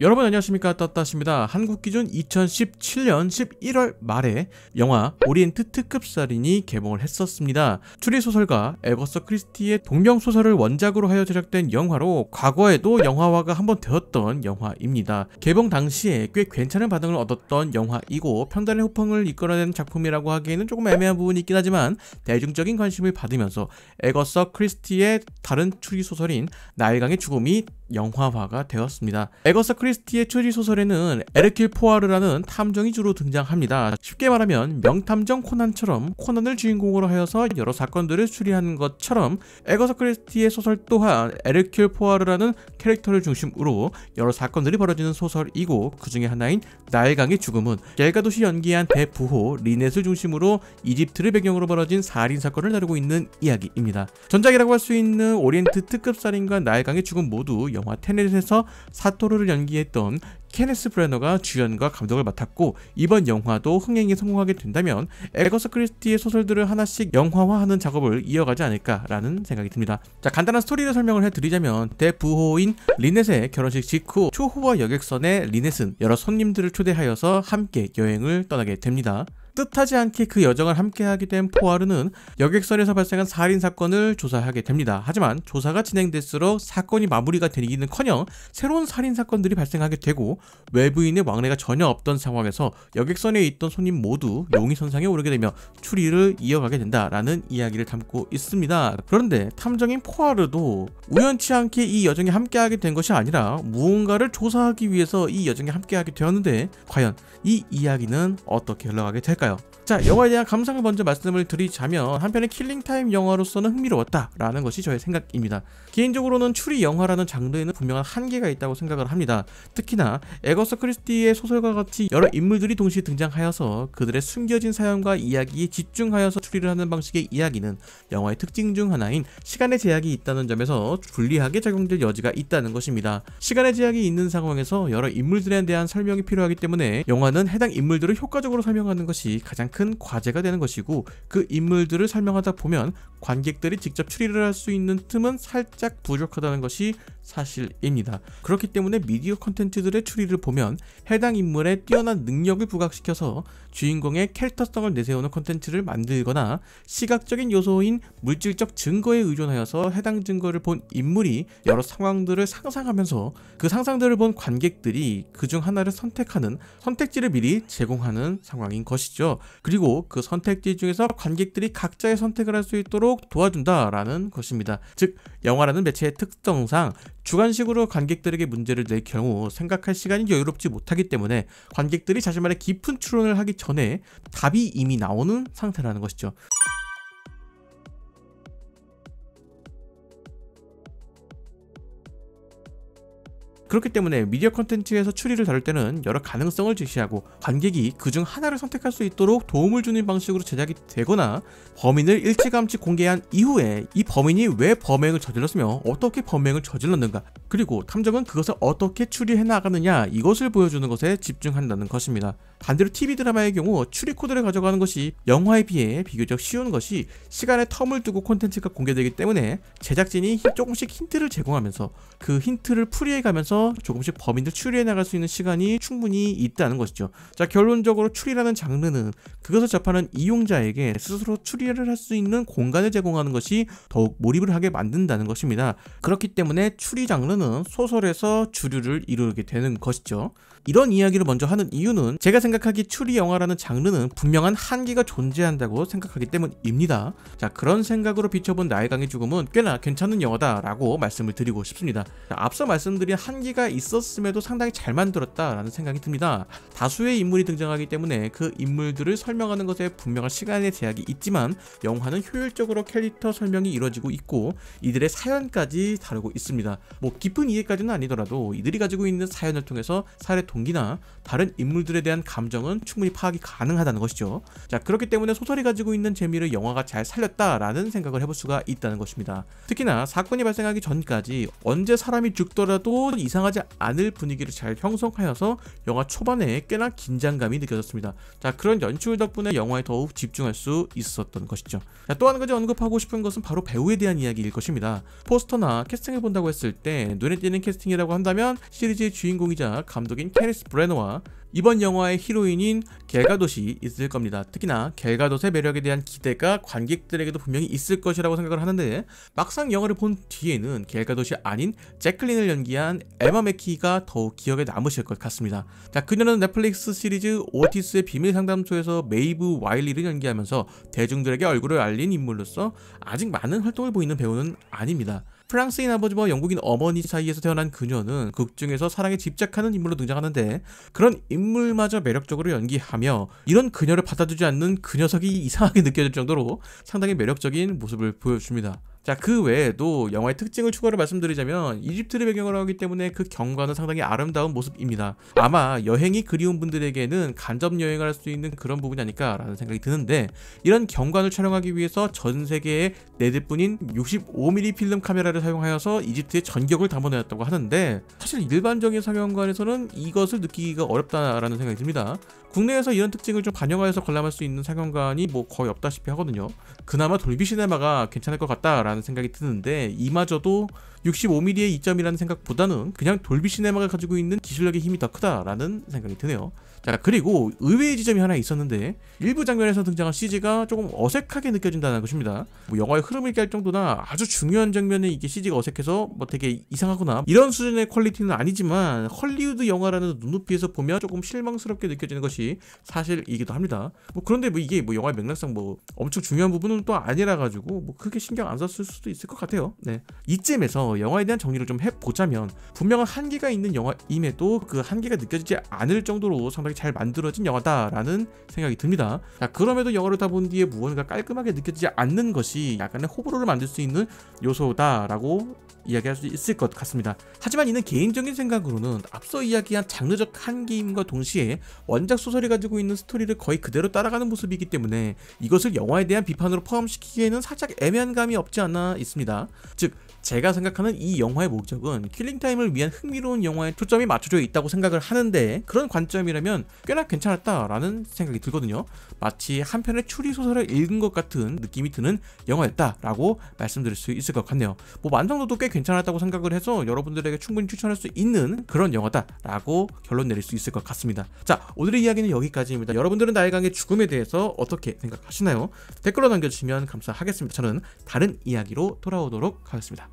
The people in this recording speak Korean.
여러분 안녕하십니까 따떳입니다 한국 기준 2017년 11월 말에 영화 오리엔트 특급살인이 개봉을 했었습니다 추리소설가 에버서 크리스티의 동명소설을 원작으로 하여 제작된 영화로 과거에도 영화화가 한번 되었던 영화입니다 개봉 당시에 꽤 괜찮은 반응을 얻었던 영화이고 평단의 호평을 이끌어낸 작품이라고 하기에는 조금 애매한 부분이 있긴 하지만 대중적인 관심을 받으면서 에버서 크리스티의 다른 추리소설인 나일강의 죽음이 영화화가 되었습니다. 에거사 크리스티의 추리 소설에는 에르킬 포아르라는 탐정이 주로 등장합니다. 쉽게 말하면 명탐정 코난처럼 코난을 주인공으로 하여서 여러 사건들을 추리하는 것처럼 에거사 크리스티의 소설 또한 에르킬 포아르라는 캐릭터를 중심으로 여러 사건들이 벌어지는 소설이고 그 중에 하나인 나일강의 죽음은 겔가도시 연기한 대부호 리넷을 중심으로 이집트를 배경으로 벌어진 살인 사건을 다루고 있는 이야기입니다. 전작이라고 할 수 있는 오리엔트 특급 살인과 나일강의 죽음 모두 영 영화 테넷에서 사토루를 연기했던 케네스 브레너가 주연과 감독을 맡았고 이번 영화도 흥행에 성공하게 된다면 에거스 크리스티의 소설들을 하나씩 영화화하는 작업을 이어가지 않을까라는 생각이 듭니다. 자 간단한 스토리를 설명을 해드리자면 대부호인 리넷의 결혼식 직후 초호화 여객선에 리넷은 여러 손님들을 초대하여서 함께 여행을 떠나게 됩니다. 뜻하지 않게 그 여정을 함께하게 된 포하르는 여객선에서 발생한 살인 사건을 조사하게 됩니다. 하지만 조사가 진행될수록 사건이 마무리가 되기는커녕 새로운 살인 사건들이 발생하게 되고 외부인의 왕래가 전혀 없던 상황에서 여객선에 있던 손님 모두 용의선상에 오르게 되며 추리를 이어가게 된다라는 이야기를 담고 있습니다. 그런데 탐정인 포하르도 우연치 않게 이 여정에 함께하게 된 것이 아니라 무언가를 조사하기 위해서 이 여정에 함께하게 되었는데 과연 이 이야기는 어떻게 흘러가게 될까? 요 할까요? 자 영화에 대한 감상을 먼저 말씀을 드리자면 한편의 킬링타임 영화로서는 흥미로웠다 라는 것이 저의 생각입니다 개인적으로는 추리 영화라는 장르에는 분명한 한계가 있다고 생각을 합니다 특히나 에거서 크리스티의 소설과 같이 여러 인물들이 동시에 등장하여서 그들의 숨겨진 사연과 이야기에 집중하여서 추리를 하는 방식의 이야기는 영화의 특징 중 하나인 시간의 제약이 있다는 점에서 불리하게 작용될 여지가 있다는 것입니다 시간의 제약이 있는 상황에서 여러 인물들에 대한 설명이 필요하기 때문에 영화는 해당 인물들을 효과적으로 설명하는 것이 가장 큰 과제가 되는 것이고 그 인물들을 설명하다 보면 관객들이 직접 추리를 할 수 있는 틈은 살짝 부족하다는 것이 사실입니다. 그렇기 때문에 미디어 컨텐츠들의 추리를 보면 해당 인물의 뛰어난 능력을 부각시켜서 주인공의 캐릭터성을 내세우는 컨텐츠를 만들거나 시각적인 요소인 물질적 증거에 의존하여서 해당 증거를 본 인물이 여러 상황들을 상상하면서 그 상상들을 본 관객들이 그 중 하나를 선택하는 선택지를 미리 제공하는 상황인 것이죠. 그리고 그 선택지 중에서 관객들이 각자의 선택을 할 수 있도록 도와준다라는 것입니다. 즉 영화라는 매체의 특성상 주관식으로 관객들에게 문제를 낼 경우 생각할 시간이 여유롭지 못하기 때문에 관객들이 자신만의 깊은 추론을 하기 전에 답이 이미 나오는 상태라는 것이죠. 그렇기 때문에 미디어 컨텐츠에서 추리를 다룰 때는 여러 가능성을 제시하고 관객이 그 중 하나를 선택할 수 있도록 도움을 주는 방식으로 제작이 되거나 범인을 일찌감치 공개한 이후에 이 범인이 왜 범행을 저질렀으며 어떻게 범행을 저질렀는가 그리고 탐정은 그것을 어떻게 추리해 나가느냐 이것을 보여주는 것에 집중한다는 것입니다. 반대로 TV 드라마의 경우 추리 코드를 가져가는 것이 영화에 비해 비교적 쉬운 것이 시간의 텀을 두고 콘텐츠가 공개되기 때문에 제작진이 조금씩 힌트를 제공하면서 그 힌트를 풀이해가면서 따라서 조금씩 범인들 추리해 나갈 수 있는 시간이 충분히 있다는 것이죠. 자, 결론적으로 추리라는 장르는 그것을 접하는 이용자에게 스스로 추리를 할 수 있는 공간을 제공하는 것이 더욱 몰입을 하게 만든다는 것입니다. 그렇기 때문에 추리 장르는 소설에서 주류를 이루게 되는 것이죠. 이런 이야기를 먼저 하는 이유는 제가 생각하기 추리 영화라는 장르는 분명한 한계가 존재한다고 생각하기 때문입니다. 자 그런 생각으로 비춰본 나의강의 죽음은 꽤나 괜찮은 영화다라고 말씀을 드리고 싶습니다. 자, 앞서 말씀드린 한계 생기가 있었음에도 상당히 잘 만들었다라는 생각이 듭니다. 다수의 인물이 등장하기 때문에 그 인물들을 설명하는 것에 분명한 시간의 제약이 있지만 영화는 효율적으로 캐릭터 설명이 이루어지고 있고 이들의 사연까지 다루고 있습니다. 뭐 깊은 이해까지는 아니더라도 이들이 가지고 있는 사연을 통해서 살의 동기나 다른 인물들에 대한 감정은 충분히 파악이 가능하다는 것이죠. 자 그렇기 때문에 소설이 가지고 있는 재미를 영화가 잘 살렸다라는 생각을 해볼 수가 있다는 것입니다. 특히나 사건이 발생하기 전까지 언제 사람이 죽더라도 이 이상하지 않을 분위기를 잘 형성하여서 영화 초반에 꽤나 긴장감이 느껴졌습니다. 자 그런 연출 덕분에 영화에 더욱 집중할 수 있었던 것이죠. 자, 또 한 가지 언급하고 싶은 것은 바로 배우에 대한 이야기일 것입니다. 포스터나 캐스팅을 본다고 했을 때 눈에 띄는 캐스팅이라고 한다면 시리즈의 주인공이자 감독인 케리스 브레너와 이번 영화의 히로인인 겔가도시 있을 겁니다. 특히나 겔가도의 매력에 대한 기대가 관객들에게도 분명히 있을 것이라고 생각을 하는데 막상 영화를 본 뒤에는 겔가도시 아닌 제클린을 연기한 에마 맥키가 더욱 기억에 남으실 것 같습니다. 자, 그녀는 넷플릭스 시리즈 오티스의 비밀 상담소에서 메이브 와일리를 연기하면서 대중들에게 얼굴을 알린 인물로서 아직 많은 활동을 보이는 배우는 아닙니다. 프랑스인 아버지와 영국인 어머니 사이에서 태어난 그녀는 극중에서 사랑에 집착하는 인물로 등장하는데 그런 인물마저 매력적으로 연기하며 이런 그녀를 받아주지 않는 그 녀석이 이상하게 느껴질 정도로 상당히 매력적인 모습을 보여줍니다. 자, 그 외에도 영화의 특징을 추가로 말씀드리자면 이집트를 배경으로 하기 때문에 그 경관은 상당히 아름다운 모습입니다. 아마 여행이 그리운 분들에게는 간접 여행을 할 수 있는 그런 부분이 아닐까라는 생각이 드는데 이런 경관을 촬영하기 위해서 전 세계에 네 대뿐인 65mm 필름 카메라를 사용하여서 이집트의 전격을 담아내었다고 하는데 사실 일반적인 상영관에서는 이것을 느끼기가 어렵다라는 생각이 듭니다. 국내에서 이런 특징을 좀 반영하여서 관람할 수 있는 상영관이 뭐 거의 없다시피 하거든요. 그나마 돌비 시네마가 괜찮을 것 같다라는 라는 생각이 드는데 이마저도 65mm의 이점이라는 생각보다는 그냥 돌비 시네마가 가지고 있는 기술력의 힘이 더 크다라는 생각이 드네요. 자 그리고 의외의 지점이 하나 있었는데 일부 장면에서 등장한 CG가 조금 어색하게 느껴진다는 것입니다. 뭐 영화의 흐름을 깰 정도나 아주 중요한 장면에 이게 CG가 어색해서 뭐 되게 이상하거나 이런 수준의 퀄리티는 아니지만 헐리우드 영화라는 눈높이에서 보면 조금 실망스럽게 느껴지는 것이 사실이기도 합니다. 뭐 그런데 뭐 이게 뭐 영화의 맥락상 뭐 엄청 중요한 부분은 또 아니라 가지고 뭐 크게 신경 안 썼을 수도 있을 것 같아요. 네 이쯤에서 영화에 대한 정리를 좀 해보자면 분명한 한계가 있는 영화임에도 그 한계가 느껴지지 않을 정도로 상당히 잘 만들어진 영화다라는 생각이 듭니다. 자, 그럼에도 영화를 다 본 뒤에 무언가 깔끔하게 느껴지지 않는 것이 약간의 호불호를 만들 수 있는 요소다라고 이야기할 수 있을 것 같습니다. 하지만 이는 개인적인 생각으로는 앞서 이야기한 장르적 한계임과 동시에 원작 소설이 가지고 있는 스토리를 거의 그대로 따라가는 모습이기 때문에 이것을 영화에 대한 비판으로 포함시키기에는 살짝 애매한 감이 없지 않아 있습니다. 즉 제가 생각하는 하는 이 영화의 목적은 킬링타임을 위한 흥미로운 영화에 초점이 맞춰져 있다고 생각을 하는데 그런 관점이라면 꽤나 괜찮았다라는 생각이 들거든요. 마치 한 편의 추리소설을 읽은 것 같은 느낌이 드는 영화였다라고 말씀드릴 수 있을 것 같네요. 뭐 완성도도 꽤 괜찮았다고 생각을 해서 여러분들에게 충분히 추천할 수 있는 그런 영화다라고 결론 내릴 수 있을 것 같습니다. 자, 오늘의 이야기는 여기까지입니다. 여러분들은 나일강의 죽음에 대해서 어떻게 생각하시나요? 댓글로 남겨주시면 감사하겠습니다. 저는 다른 이야기로 돌아오도록 하겠습니다.